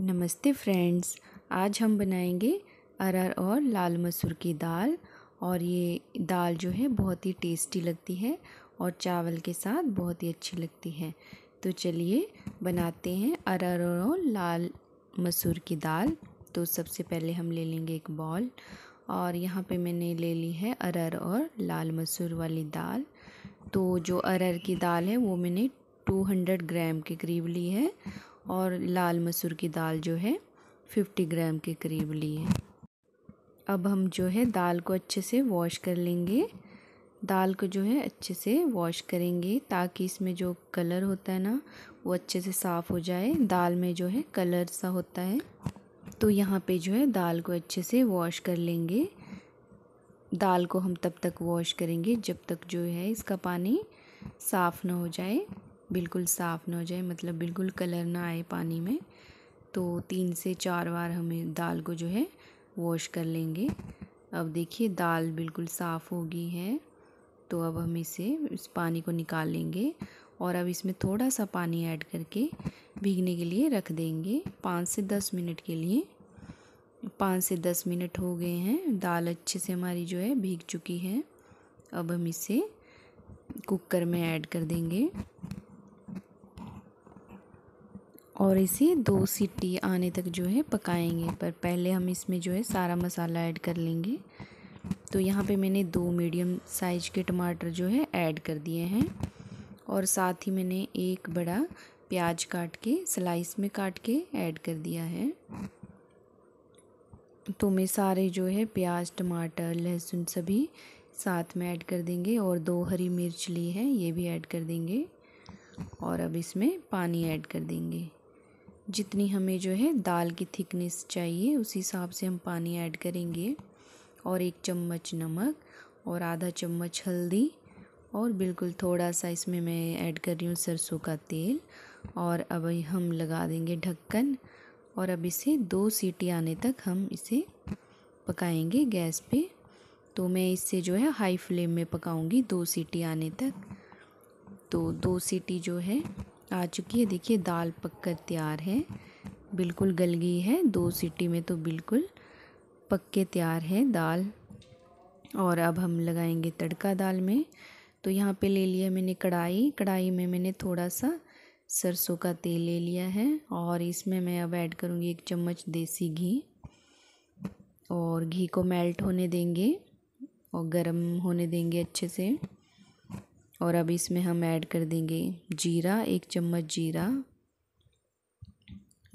नमस्ते फ्रेंड्स आज हम बनाएंगे अरहर और लाल मसूर की दाल और ये दाल जो है बहुत ही टेस्टी लगती है और चावल के साथ बहुत ही अच्छी लगती है तो चलिए बनाते हैं अरहर और लाल मसूर की दाल तो सबसे पहले हम ले लेंगे एक बॉल और यहाँ पे मैंने ले ली है अरहर और लाल मसूर वाली दाल तो जो अरहर की दाल है वो मैंने 200 ग्राम के करीब ली है और लाल मसूर की दाल जो है 50 ग्राम के करीब ली है अब हम जो है दाल को अच्छे से वॉश कर लेंगे दाल को जो है अच्छे से वॉश करेंगे ताकि इसमें जो कलर होता है ना वो अच्छे से साफ़ हो जाए दाल में जो है कलर सा होता है तो यहाँ पे जो है दाल को अच्छे से वॉश कर लेंगे दाल को हम तब तक वॉश करेंगे जब तक जो है इसका पानी साफ़ ना हो जाए बिल्कुल साफ़ ना हो जाए मतलब बिल्कुल कलर ना आए पानी में तो तीन से चार बार हमें दाल को जो है वॉश कर लेंगे अब देखिए दाल बिल्कुल साफ़ हो गई है तो अब हम इसे इस पानी को निकाल लेंगे और अब इसमें थोड़ा सा पानी ऐड करके भीगने के लिए रख देंगे पाँच से दस मिनट के लिए पाँच से दस मिनट हो गए हैं दाल अच्छे से हमारी जो है भीग चुकी है अब हम इसे कुकर में ऐड कर देंगे और इसे दो सीटी आने तक जो है पकाएंगे पर पहले हम इसमें जो है सारा मसाला ऐड कर लेंगे तो यहाँ पे मैंने दो मीडियम साइज के टमाटर जो है ऐड कर दिए हैं और साथ ही मैंने एक बड़ा प्याज काट के स्लाइस में काट के ऐड कर दिया है तो मैं सारे जो है प्याज टमाटर लहसुन सभी साथ में ऐड कर देंगे और दो हरी मिर्च ली है ये भी ऐड कर देंगे और अब इसमें पानी ऐड कर देंगे जितनी हमें जो है दाल की थिकनेस चाहिए उस हिसाब से हम पानी ऐड करेंगे और एक चम्मच नमक और आधा चम्मच हल्दी और बिल्कुल थोड़ा सा इसमें मैं ऐड कर रही हूँ सरसों का तेल और अब हम लगा देंगे ढक्कन और अब इसे दो सीटी आने तक हम इसे पकाएंगे गैस पे तो मैं इसे जो है हाई फ्लेम में पकाऊंगी दो सीटी आने तक तो दो सीटी जो है आ चुकी है देखिए दाल पककर तैयार है बिल्कुल गल गई है दो सीटी में तो बिल्कुल पक के तैयार है दाल और अब हम लगाएंगे तड़का दाल में तो यहाँ पे ले लिया मैंने कढ़ाई कढ़ाई में मैंने थोड़ा सा सरसों का तेल ले लिया है और इसमें मैं अब ऐड करूँगी एक चम्मच देसी घी और घी को मेल्ट होने देंगे और गर्म होने देंगे अच्छे से और अब इसमें हम ऐड कर देंगे जीरा एक चम्मच जीरा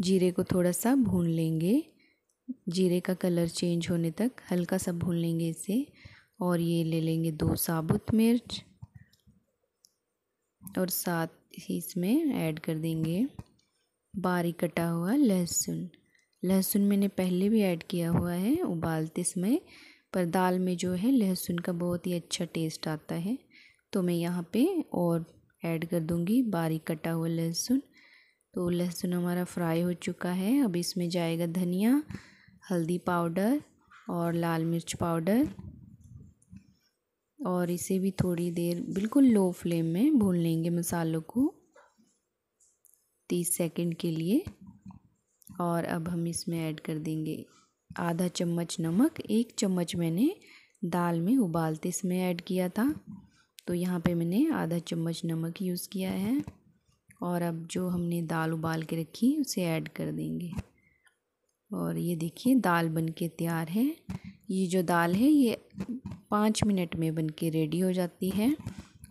जीरे को थोड़ा सा भून लेंगे जीरे का कलर चेंज होने तक हल्का सा भून लेंगे इसे और ये ले लेंगे दो साबुत मिर्च और साथ ही इसमें ऐड कर देंगे बारीक कटा हुआ लहसुन लहसुन मैंने पहले भी ऐड किया हुआ है उबालते समय पर दाल में जो है लहसुन का बहुत ही अच्छा टेस्ट आता है तो मैं यहाँ पे और ऐड कर दूँगी बारीक कटा हुआ लहसुन तो लहसुन हमारा फ्राई हो चुका है अब इसमें जाएगा धनिया हल्दी पाउडर और लाल मिर्च पाउडर और इसे भी थोड़ी देर बिल्कुल लो फ्लेम में भून लेंगे मसालों को तीस सेकंड के लिए और अब हम इसमें ऐड कर देंगे आधा चम्मच नमक एक चम्मच मैंने दाल में उबालते समय ऐड किया था तो यहाँ पे मैंने आधा चम्मच नमक यूज़ किया है और अब जो हमने दाल उबाल के रखी उसे ऐड कर देंगे और ये देखिए दाल बन के तैयार है ये जो दाल है ये पाँच मिनट में बन के रेडी हो जाती है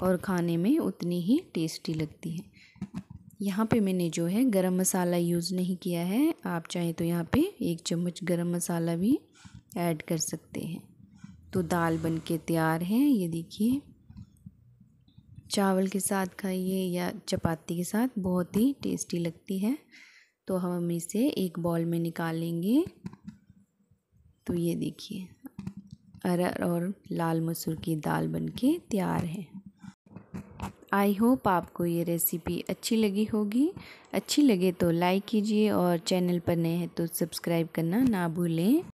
और खाने में उतनी ही टेस्टी लगती है यहाँ पे मैंने जो है गरम मसाला यूज़ नहीं किया है आप चाहें तो यहाँ पे एक चम्मच गरम मसाला भी ऐड कर सकते हैं तो दाल बन के तैयार है ये देखिए चावल के साथ खाइए या चपाती के साथ बहुत ही टेस्टी लगती है तो हम इसे एक बॉल में निकालेंगे तो ये देखिए अरहर और लाल मसूर की दाल बनके तैयार है आई होप आपको ये रेसिपी अच्छी लगी होगी अच्छी लगे तो लाइक कीजिए और चैनल पर नए हैं तो सब्सक्राइब करना ना भूलें